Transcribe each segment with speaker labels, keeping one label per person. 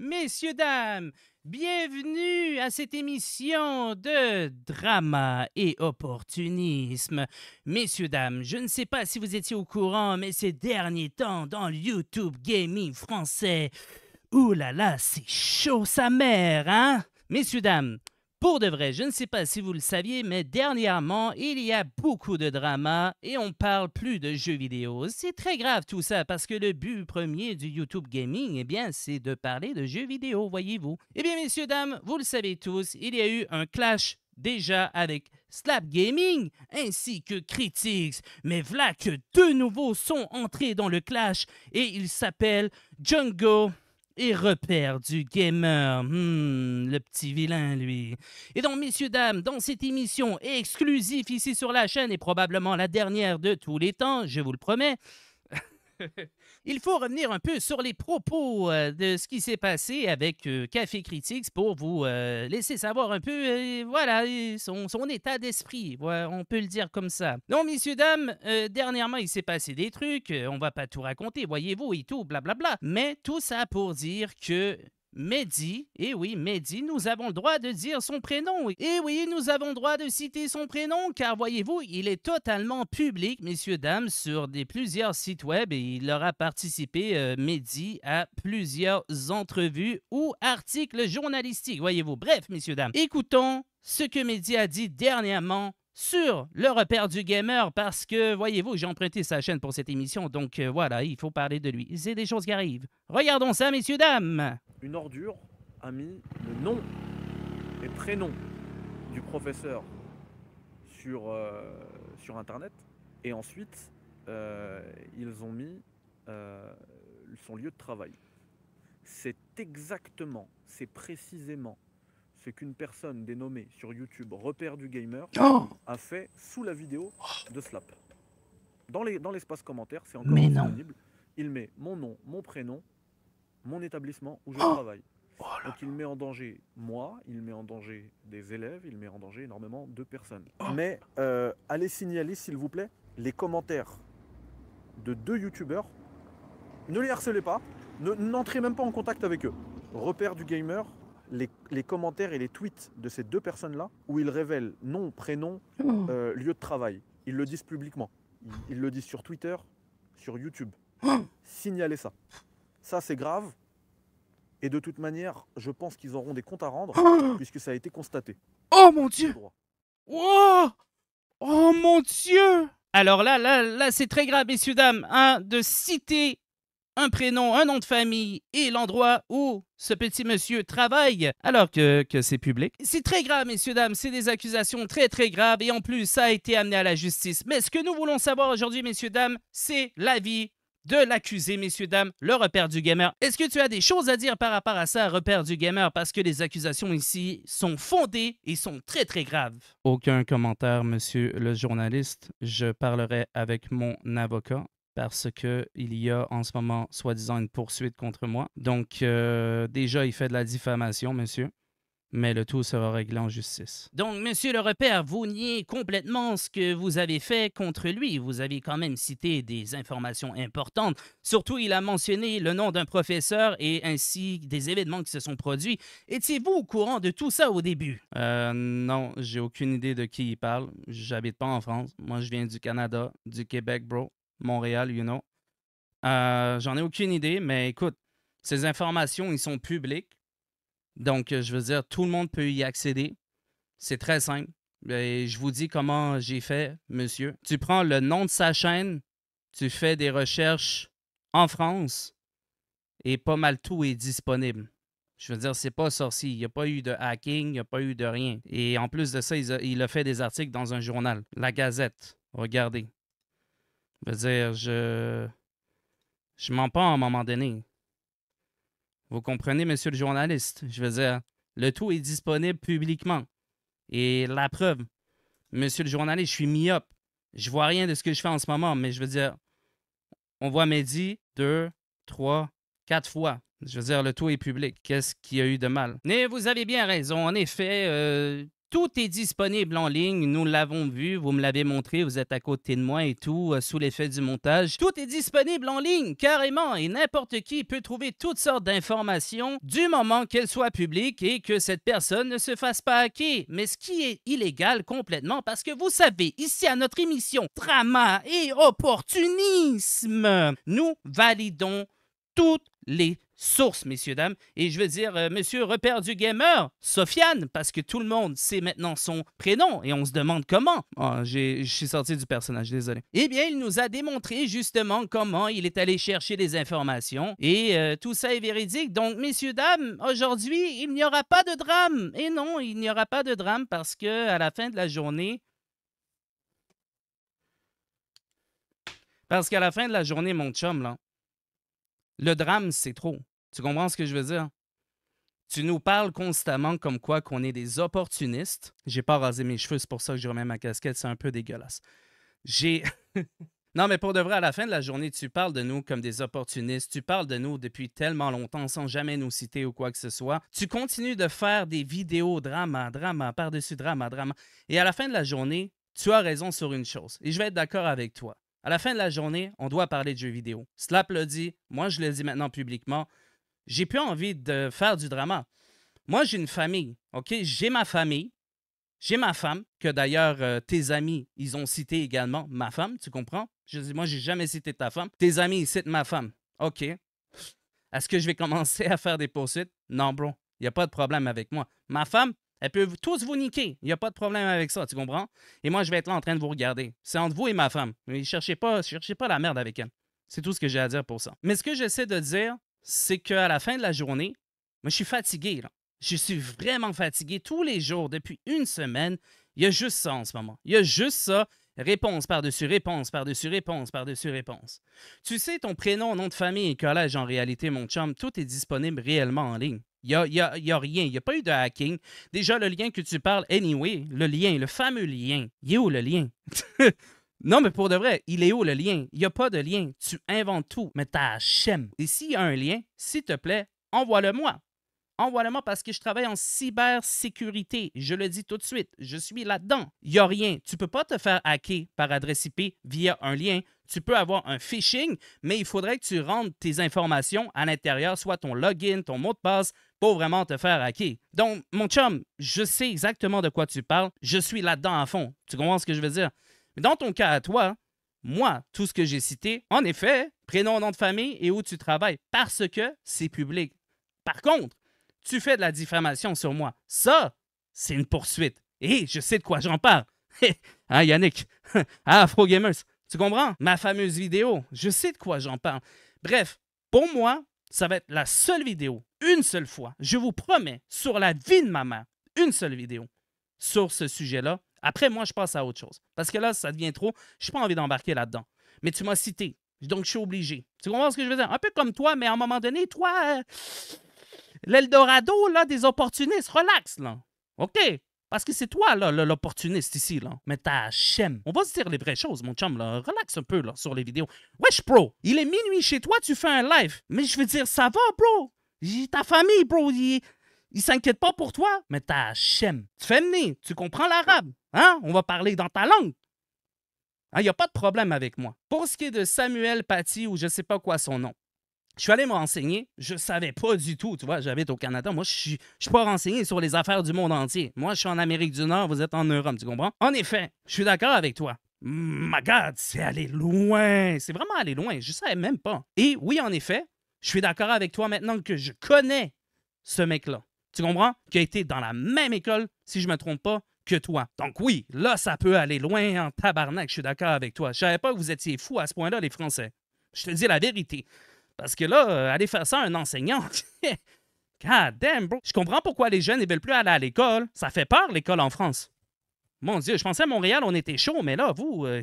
Speaker 1: Messieurs, dames, bienvenue à cette émission de drama et opportunisme. Messieurs, dames, je ne sais pas si vous étiez au courant, mais ces derniers temps, dans le YouTube gaming français, oulala, là là, c'est chaud sa mère, hein? Messieurs, dames, pour de vrai, je ne sais pas si vous le saviez, mais dernièrement, il y a beaucoup de drama et on parle plus de jeux vidéo. C'est très grave tout ça parce que le but premier du YouTube Gaming, eh bien, c'est de parler de jeux vidéo, voyez-vous. Eh bien, messieurs, dames, vous le savez tous, il y a eu un clash déjà avec Slap Gaming ainsi que Critics. Mais voilà que deux nouveaux sont entrés dans le clash et ils s'appellent Jungle et repère du gamer. Hmm, le petit vilain, lui. Et donc, messieurs, dames, dans cette émission exclusive ici sur la chaîne et probablement la dernière de tous les temps, je vous le promets, Il faut revenir un peu sur les propos euh, de ce qui s'est passé avec euh, Café Critiques pour vous euh, laisser savoir un peu, voilà, son, état d'esprit. on peut le dire comme ça. Non, messieurs, dames, dernièrement, il s'est passé des trucs. on va pas tout raconter, voyez-vous, et tout, blablabla. Mais tout ça pour dire que Mehdi, eh oui, Mehdi, nous avons le droit de dire son prénom. Eh oui, nous avons le droit de citer son prénom, car voyez-vous, il est totalement public, messieurs, dames, sur des, plusieurs sites web et il aura participé, euh, Mehdi, à plusieurs entrevues ou articles journalistiques, voyez-vous. Bref, messieurs, dames, écoutons ce que Mehdi a dit dernièrement sur le repère du gamer parce que, voyez-vous, j'ai emprunté sa chaîne pour cette émission, donc euh, voilà, il faut parler de lui. C'est des choses qui arrivent. Regardons ça, messieurs, dames
Speaker 2: une ordure a mis le nom et prénom du professeur sur, euh, sur Internet. Et ensuite, euh, ils ont mis euh, son lieu de travail. C'est exactement, c'est précisément ce qu'une personne dénommée sur YouTube Repère du Gamer oh a fait sous la vidéo oh. de Slap. Dans l'espace commentaire, c'est encore disponible. Il met mon nom, mon prénom mon établissement où je oh travaille. Oh Donc il met en danger moi, il met en danger des élèves, il met en danger énormément de personnes. Oh. Mais euh, allez signaler s'il vous plaît les commentaires de deux youtubeurs. Ne les harcelez pas, n'entrez même pas en contact avec eux. Repère du gamer, les, commentaires et les tweets de ces deux personnes-là où ils révèlent nom, prénom, euh, lieu de travail. Ils le disent publiquement. ils le disent sur Twitter, sur YouTube. Signalez ça. Ça, c'est grave. Et de toute manière, je pense qu'ils auront des comptes à rendre, oh puisque ça a été constaté.
Speaker 1: Oh mon dieu Oh mon dieu Alors là, là, là, c'est très grave, messieurs, dames, hein, de citer un prénom, un nom de famille et l'endroit où ce petit monsieur travaille alors que, que c'est public. C'est très grave, messieurs, dames, c'est des accusations très, très graves et en plus, ça a été amené à la justice. Mais ce que nous voulons savoir aujourd'hui, messieurs, dames, c'est l'avis de l'accuser, messieurs, dames, le repère du gamer. Est-ce que tu as des choses à dire par rapport à ça, repère du gamer, parce que les accusations ici sont fondées et sont très, très graves? Aucun commentaire, monsieur le journaliste. Je parlerai avec mon avocat parce qu'il y a en ce moment soi-disant une poursuite contre moi. Donc euh, déjà, il fait de la diffamation, monsieur mais le tout sera réglé en justice. Donc, Monsieur le repère, vous niez complètement ce que vous avez fait contre lui. Vous avez quand même cité des informations importantes. Surtout, il a mentionné le nom d'un professeur et ainsi des événements qui se sont produits. Étiez-vous au courant de tout ça au début? Euh, non, j'ai aucune idée de qui il parle. J'habite pas en France. Moi, je viens du Canada, du Québec, bro. Montréal, you know. Euh, j'en ai aucune idée, mais écoute, ces informations, ils sont publiques. Donc, euh, je veux dire, tout le monde peut y accéder. C'est très simple. je vous dis comment j'ai fait, monsieur. Tu prends le nom de sa chaîne, tu fais des recherches en France et pas mal tout est disponible. Je veux dire, c'est pas sorcier. Il n'y a pas eu de hacking, il n'y a pas eu de rien. Et en plus de ça, il a, fait des articles dans un journal, La Gazette. Regardez. Je veux dire, je. Je mens pas à un moment donné. Vous comprenez, monsieur le journaliste? Je veux dire, le tout est disponible publiquement. Et la preuve, monsieur le journaliste, je suis myope. Je vois rien de ce que je fais en ce moment, mais je veux dire, on voit Mehdi deux, trois, quatre fois. Je veux dire, le tout est public. Qu'est-ce qu'il y a eu de mal? Mais vous avez bien raison. En effet, euh, tout est disponible en ligne. Nous l'avons vu, vous me l'avez montré, vous êtes à côté de moi et tout, euh, sous l'effet du montage. Tout est disponible en ligne, carrément, et n'importe qui peut trouver toutes sortes d'informations du moment qu'elles soient publiques et que cette personne ne se fasse pas hacker. Mais ce qui est illégal complètement, parce que vous savez, ici à notre émission, drama et opportunisme, nous validons tout les sources, messieurs, dames. Et je veux dire, euh, monsieur repère du gamer, Sofiane, parce que tout le monde sait maintenant son prénom et on se demande comment. Oh, je suis sorti du personnage, désolé. Eh bien, il nous a démontré justement comment il est allé chercher des informations et euh, tout ça est véridique. Donc, messieurs, dames, aujourd'hui, il n'y aura pas de drame. Et non, il n'y aura pas de drame parce que à la fin de la journée, parce qu'à la fin de la journée, mon chum, là, le drame, c'est trop. Tu comprends ce que je veux dire? Tu nous parles constamment comme quoi qu'on est des opportunistes. J'ai pas rasé mes cheveux, c'est pour ça que je remets ma casquette, c'est un peu dégueulasse. J'ai. non, mais pour de vrai, à la fin de la journée, tu parles de nous comme des opportunistes, tu parles de nous depuis tellement longtemps sans jamais nous citer ou quoi que ce soit. Tu continues de faire des vidéos drama, drama, par-dessus drama, drama. Et à la fin de la journée, tu as raison sur une chose, et je vais être d'accord avec toi. À la fin de la journée, on doit parler de jeux vidéo. Slap l'a dit, moi je le dis maintenant publiquement. J'ai plus envie de faire du drama. Moi, j'ai une famille, OK? J'ai ma famille, j'ai ma femme, que d'ailleurs euh, tes amis, ils ont cité également ma femme, tu comprends? Je dis, moi, j'ai jamais cité ta femme. Tes amis, ils citent ma femme. OK. Est-ce que je vais commencer à faire des poursuites? Non, bro. Il n'y a pas de problème avec moi. Ma femme, elles peuvent tous vous niquer. Il n'y a pas de problème avec ça, tu comprends? Et moi, je vais être là en train de vous regarder. C'est entre vous et ma femme. Mais cherchez pas, cherchez pas la merde avec elle. C'est tout ce que j'ai à dire pour ça. Mais ce que j'essaie de dire, c'est qu'à la fin de la journée, moi, je suis fatigué. Je suis vraiment fatigué tous les jours depuis une semaine. Il y a juste ça en ce moment. Il y a juste ça. Réponse par-dessus réponse, par-dessus réponse, par-dessus réponse. Tu sais, ton prénom, nom de famille et collège, en réalité, mon chum, tout est disponible réellement en ligne. Il n'y a, a, rien. Il n'y a pas eu de hacking. Déjà, le lien que tu parles, anyway, le lien, le fameux lien, il est où le lien? non, mais pour de vrai, il est où le lien? Il n'y a pas de lien. Tu inventes tout, mais t'as HM. Et s'il y a un lien, s'il te plaît, envoie-le-moi. Envoie-le-moi parce que je travaille en cybersécurité. Je le dis tout de suite, je suis là-dedans. Il n'y a rien. Tu ne peux pas te faire hacker par adresse IP via un lien. Tu peux avoir un phishing, mais il faudrait que tu rendes tes informations à l'intérieur, soit ton login, ton mot de passe, pour vraiment te faire hacker. Donc, mon chum, je sais exactement de quoi tu parles. Je suis là-dedans à fond. Tu comprends ce que je veux dire? dans ton cas à toi, moi, tout ce que j'ai cité, en effet, prénom, nom de famille et où tu travailles, parce que c'est public. Par contre, tu fais de la diffamation sur moi. Ça, c'est une poursuite. Et je sais de quoi j'en parle. ah, Yannick. ah, Afro Gamers. Tu comprends? Ma fameuse vidéo. Je sais de quoi j'en parle. Bref, pour moi, ça va être la seule vidéo, une seule fois, je vous promets, sur la vie de ma mère, une seule vidéo sur ce sujet-là. Après, moi, je passe à autre chose. Parce que là, ça devient trop. Je n'ai pas envie d'embarquer là-dedans. Mais tu m'as cité. Donc, je suis obligé. Tu comprends ce que je veux dire? Un peu comme toi, mais à un moment donné, toi, euh, l'Eldorado, là, des opportunistes. Relax, là. OK? Parce que c'est toi, là, l'opportuniste ici, là. Mais ta chem On va se dire les vraies choses, mon chum, là. Relax un peu, là, sur les vidéos. Wesh, bro, il est minuit chez toi, tu fais un live. Mais je veux dire, ça va, bro? Ta famille, bro, il, il s'inquiète pas pour toi. Mais ta chem Tu fais tu comprends l'arabe. Hein? On va parler dans ta langue. Il hein, y n'y a pas de problème avec moi. Pour ce qui est de Samuel Paty ou je sais pas quoi son nom, je suis allé me renseigner, je savais pas du tout, tu vois, j'habite au Canada, moi je suis, je suis pas renseigné sur les affaires du monde entier. Moi je suis en Amérique du Nord, vous êtes en Europe, tu comprends? En effet, je suis d'accord avec toi. My God, c'est aller loin, c'est vraiment aller loin, je savais même pas. Et oui, en effet, je suis d'accord avec toi maintenant que je connais ce mec-là. Tu comprends? Qui a été dans la même école, si je me trompe pas, que toi. Donc oui, là, ça peut aller loin en tabarnak, je suis d'accord avec toi. Je savais pas que vous étiez fous à ce point-là, les Français. Je te dis la vérité. Parce que là, euh, aller faire ça à un enseignant, God damn, bro. Je comprends pourquoi les jeunes ne veulent plus aller à l'école. Ça fait peur, l'école en France. Mon Dieu, je pensais à Montréal, on était chaud, mais là, vous. Euh,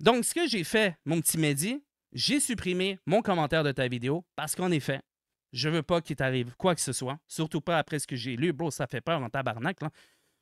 Speaker 1: Donc, ce que j'ai fait, mon petit Mehdi, j'ai supprimé mon commentaire de ta vidéo parce qu'en effet, je veux pas qu'il t'arrive quoi que ce soit. Surtout pas après ce que j'ai lu. Bro, ça fait peur dans ta barnacle. À un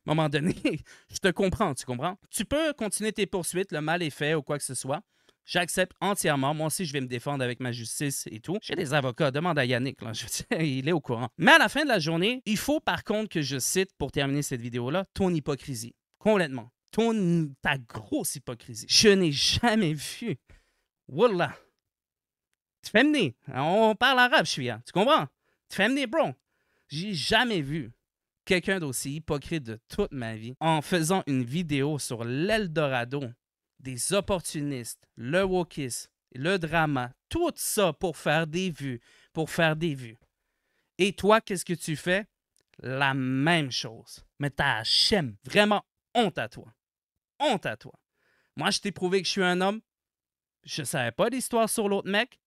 Speaker 1: moment donné, je te comprends, tu comprends? Tu peux continuer tes poursuites, le mal est fait ou quoi que ce soit. J'accepte entièrement. Moi aussi, je vais me défendre avec ma justice et tout. J'ai des avocats. Demande à Yannick. Là. Je il est au courant. Mais à la fin de la journée, il faut par contre que je cite, pour terminer cette vidéo-là, ton hypocrisie. Complètement. Ton, ta grosse hypocrisie. Je n'ai jamais vu. Wallah. Tu fais mener. On parle arabe, je suis. là. Hein. Tu comprends? Tu fais mener, bro. J'ai jamais vu quelqu'un d'aussi hypocrite de toute ma vie en faisant une vidéo sur l'Eldorado des opportunistes, le wokis, le drama, tout ça pour faire des vues, pour faire des vues. Et toi, qu'est-ce que tu fais? La même chose. Mais ta HM, vraiment honte à toi. Honte à toi. Moi, je t'ai prouvé que je suis un homme. Je ne savais pas l'histoire sur l'autre mec.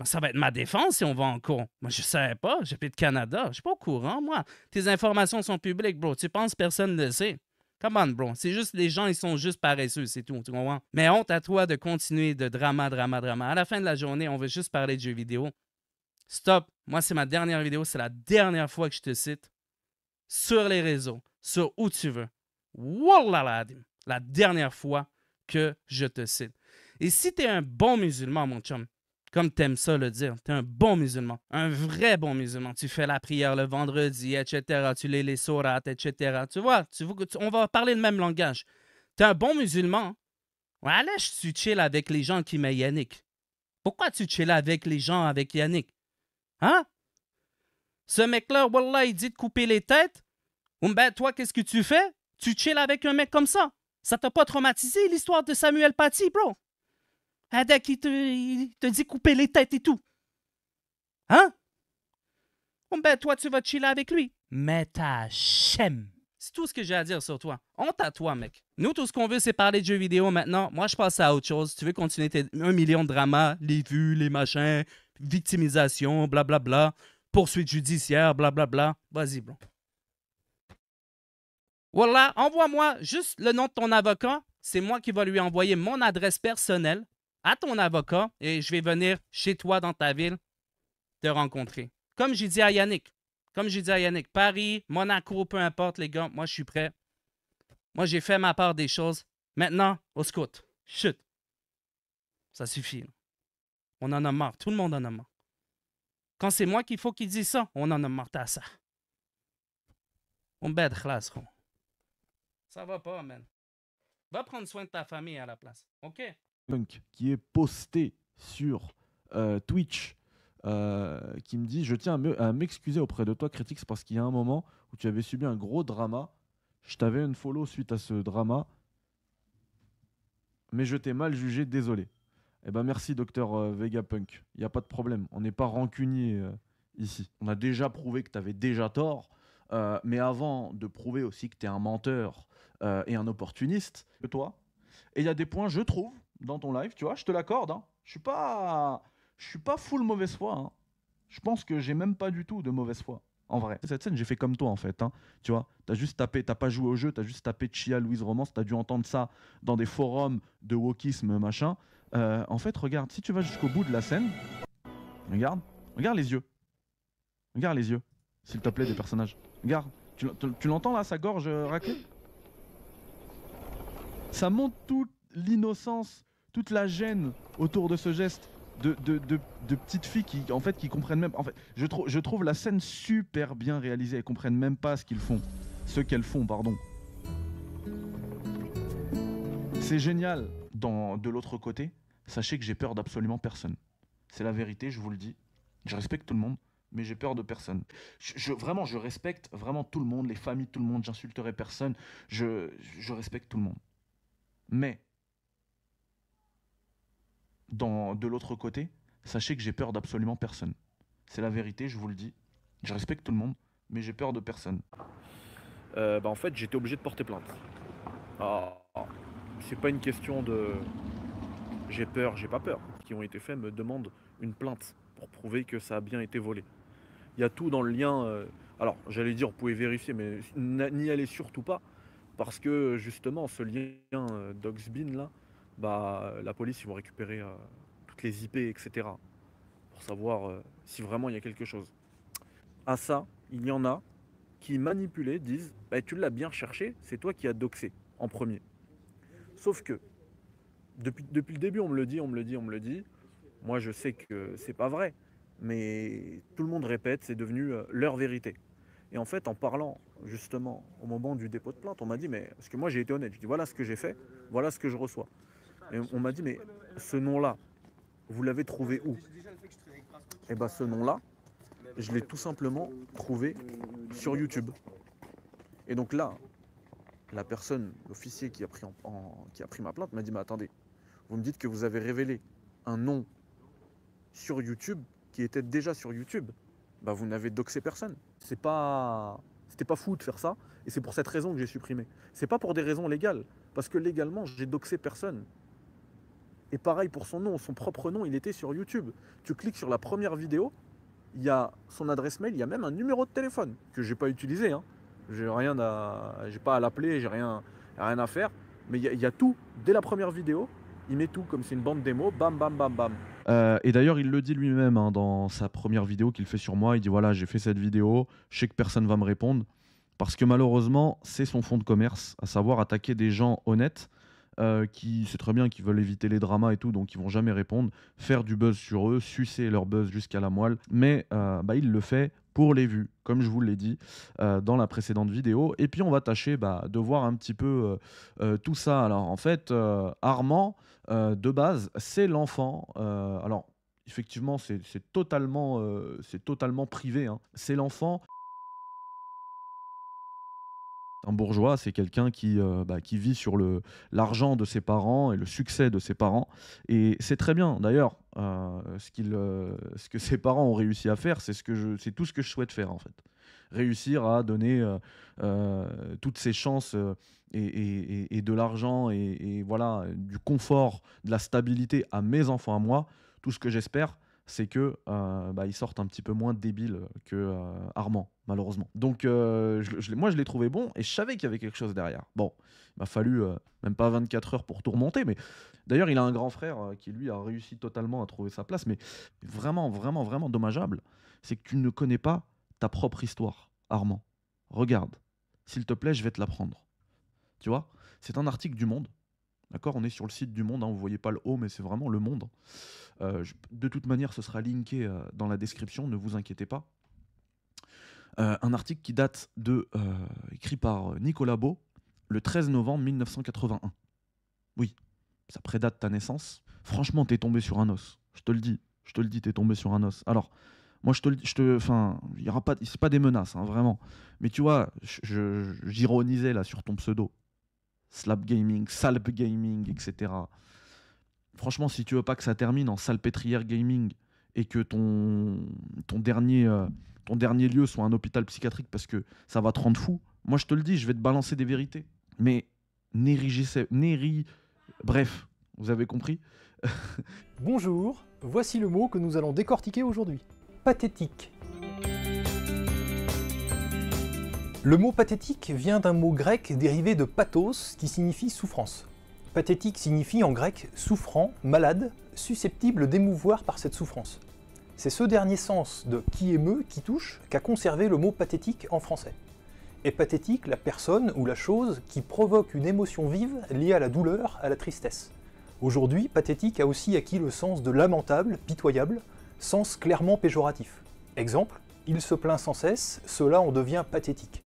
Speaker 1: Ben, ça va être ma défense si on va en cours. Moi, je ne savais pas. de Canada. Je suis pas au courant, moi. Tes informations sont publiques, bro. Tu penses personne ne le sait. Come bro. C'est juste, les gens, ils sont juste paresseux, c'est tout. Tu comprends? Mais honte à toi de continuer de drama, drama, drama. À la fin de la journée, on veut juste parler de jeux vidéo. Stop. Moi, c'est ma dernière vidéo. C'est la dernière fois que je te cite. Sur les réseaux, sur où tu veux. Wallah, la dernière fois que je te cite. Et si tu es un bon musulman, mon chum, comme t'aimes ça le dire. T'es un bon musulman, un vrai bon musulman. Tu fais la prière le vendredi, etc. Tu lis les sourates, etc. Tu vois, tu, on va parler le même langage. T'es un bon musulman. Ouais, allez, tu chill avec les gens qui m'aiment Yannick. Pourquoi tu chill avec les gens avec Yannick? Hein? Ce mec-là, Wallah, il dit de couper les têtes. Ben, toi, qu'est-ce que tu fais? Tu chill avec un mec comme ça. Ça t'a pas traumatisé l'histoire de Samuel Paty, bro? Adak, il te, te dit couper les têtes et tout. Hein? Bon, Ben, toi, tu vas te chiller avec lui. Mais ta chème. C'est tout ce que j'ai à dire sur toi. Honte à toi, mec. Nous, tout ce qu'on veut, c'est parler de jeux vidéo maintenant. Moi, je passe à autre chose. Tu veux continuer tes 1 million de dramas, les vues, les machins, victimisation, blablabla, bla, bla, poursuite judiciaire, blablabla. Vas-y, bon Voilà, envoie-moi juste le nom de ton avocat. C'est moi qui vais lui envoyer mon adresse personnelle à ton avocat et je vais venir chez toi dans ta ville te rencontrer. Comme j'ai dit à Yannick, comme j'ai dit à Yannick, Paris, Monaco, peu importe les gars, moi je suis prêt. Moi j'ai fait ma part des choses. Maintenant, au scout. Chut. Ça suffit. On en a marre. Tout le monde en a marre. Quand c'est moi qu'il faut qu'il dise ça, on en a marre à ça. On bête Ça va pas, man. Va prendre soin de ta famille à la place. OK?
Speaker 2: Punk qui est posté sur euh, Twitch euh, qui me dit Je tiens à m'excuser auprès de toi, Critics, parce qu'il y a un moment où tu avais subi un gros drama. Je t'avais une follow suite à ce drama, mais je t'ai mal jugé, désolé. et eh ben merci, docteur euh, Vega Vegapunk. Il n'y a pas de problème. On n'est pas rancunier ici. On a déjà prouvé que tu avais déjà tort. mais avant de prouver aussi que tu es un menteur et un opportuniste, que toi. Et il y a des points, je trouve, dans ton live, tu vois, je te l'accorde. Hein. Je suis pas, je suis pas full mauvaise foi. Hein. Je pense que j'ai même pas du tout de mauvaise foi. En vrai, cette scène, j'ai fait comme toi en fait. Hein. Tu vois, t'as juste tapé, t'as pas joué au jeu, tu as juste tapé Chia Louise Romance, t'as dû entendre ça dans des forums de wokisme machin. Euh, en fait, regarde, si tu vas jusqu'au bout de la scène, regarde, regarde les yeux, regarde les yeux, s'il te plaît, des personnages. Regarde, tu, tu l'entends là, sa gorge euh, raclée. Ça montre toute l'innocence toute la gêne autour de ce geste de, de, de, petites filles qui en fait qui comprennent même en fait je, je trouve la scène super bien réalisée elles comprennent même pas ce qu'ils font ce qu'elles font pardon c'est génial dans de l'autre côté sachez que j'ai peur d'absolument personne c'est la vérité je vous le dis je respecte tout le monde mais j'ai peur de personne. vraiment, je respecte vraiment tout le monde, les familles, tout le monde. J'insulterai personne. Je, je respecte tout le monde. Mais de l'autre côté, sachez que j'ai peur d'absolument personne. C'est la vérité, je vous le dis. Je respecte tout le monde, mais j'ai peur de personne. Euh, bah, en fait, j'étais obligé de porter plainte. Ah, c'est pas une question de j'ai peur, j'ai pas peur. qui ont été faits me demandent une plainte pour prouver que ça a bien été volé. Il y a tout dans le lien. Euh, alors, j'allais dire, vous pouvez vérifier, mais n'y allez surtout pas parce que justement, ce lien euh, là, bah, euh, la police, ils vont récupérer euh, toutes les IP, etc. Pour savoir euh, si vraiment il y a quelque chose. À ça, il y en a qui, manipulent, disent bah, Tu l'as bien cherché, c'est toi qui as doxé en premier. Sauf que, depuis, le début, on me le dit, on me le dit, on me le dit. Moi, je sais que c'est pas vrai, mais tout le monde répète, c'est devenu leur vérité. Et en fait, en parlant justement au moment du dépôt de plainte, on m'a dit, mais parce que moi j'ai été honnête, je dis voilà ce que j'ai fait, voilà ce que je reçois on m'a dit, mais ce nom-là, vous l'avez trouvé où Et eh bien ce nom-là, je l'ai tout simplement trouvé sur YouTube. Et donc là, la personne, l'officier qui, a pris qui a pris ma plainte m'a dit, mais attendez, vous me dites que vous avez révélé un nom sur YouTube qui était déjà sur YouTube. Bah vous n'avez doxé personne. C'est pas c'était pas fou de faire ça et c'est pour cette raison que j'ai supprimé. C'est pas pour des raisons légales parce que légalement, j'ai doxé personne. Et pareil pour son nom, son propre nom, il était sur YouTube. Tu cliques sur la première vidéo, il y a son adresse mail, il y a même un numéro de téléphone que je n'ai pas utilisé. Je hein. J'ai rien à, j'ai pas à l'appeler, j'ai rien, rien à faire. Mais il y, a, tout dès la première vidéo. Il met tout comme c'est une bande démo, bam, bam, bam, bam. Euh, et d'ailleurs, il le dit lui-même hein, dans sa première vidéo qu'il fait sur moi. Il dit voilà, j'ai fait cette vidéo, je sais que personne va me répondre parce que malheureusement, c'est son fonds de commerce, à savoir attaquer des gens honnêtes euh, qui c'est très bien qu'ils veulent éviter les dramas et tout, donc ils vont jamais répondre, faire du buzz sur eux, sucer leur buzz jusqu'à la moelle, mais euh, bah, il le fait pour les vues, comme je vous l'ai dit euh, dans la précédente vidéo. Et puis on va tâcher bah, de voir un petit peu tout ça. Alors en fait, Armand, de base, c'est l'enfant. alors effectivement, c'est totalement, totalement privé. Hein. C'est l'enfant un bourgeois, c'est quelqu'un qui, euh, bah, qui vit sur l'argent de ses parents et le succès de ses parents. Et c'est très bien. D'ailleurs, euh, ce, euh, ce que ses parents ont réussi à faire, c'est, ce tout ce que je souhaite faire, en fait. Réussir à donner toutes ces chances et, de l'argent et, et, voilà, du confort, de la stabilité à mes enfants, à moi. Tout ce que j'espère, c'est que euh, bah, sortent un petit peu moins débiles que euh, Armand, malheureusement. Donc euh, moi je l'ai trouvé bon et je savais qu'il y avait quelque chose derrière. Bon, il m'a fallu même pas 24 heures pour tout remonter, mais d'ailleurs il a un grand frère qui lui a réussi totalement à trouver sa place, mais vraiment, vraiment, vraiment dommageable, c'est que tu ne connais pas ta propre histoire, Armand. Regarde, s'il te plaît, je vais te l'apprendre. Tu vois, c'est un article du Monde D'accord On est sur le site du Monde. Hein, vous ne voyez pas le haut, mais c'est vraiment le Monde. Euh, de toute manière, ce sera linké euh, dans la description. Ne vous inquiétez pas. Euh, un article qui date de écrit par Nicolas Beau le 13 novembre 1981. Oui, ça prédate ta naissance. Franchement, t'es tombé sur un os. Je te le dis. Je te le dis, t'es tombé sur un os. Alors, moi, je te je te, enfin, il y aura pas, c'est pas des menaces, hein, vraiment. Mais tu vois, j'ironisais là sur ton pseudo. Slap Gaming, Salp Gaming, etc. Franchement, si tu veux pas que ça termine en salpêtrière gaming et que ton, ton, dernier, euh, ton dernier lieu soit un hôpital psychiatrique parce que ça va te rendre fou, moi je te le dis, je vais te balancer des vérités. Mais n'érigissez. Néri. Bref, vous avez compris. Bonjour, voici le mot que nous allons décortiquer aujourd'hui. Pathétique. Le mot pathétique vient d'un mot grec dérivé de pathos qui signifie souffrance. Pathétique signifie en grec souffrant, malade, susceptible d'émouvoir par cette souffrance. C'est ce dernier sens de qui émeut, qui touche, qu'a conservé le mot pathétique en français. Et « pathétique la personne ou la chose qui provoque une émotion vive liée à la douleur, à la tristesse. Aujourd'hui, pathétique a aussi acquis le sens de lamentable, pitoyable, sens clairement péjoratif. Exemple, il se plaint sans cesse, cela en devient pathétique.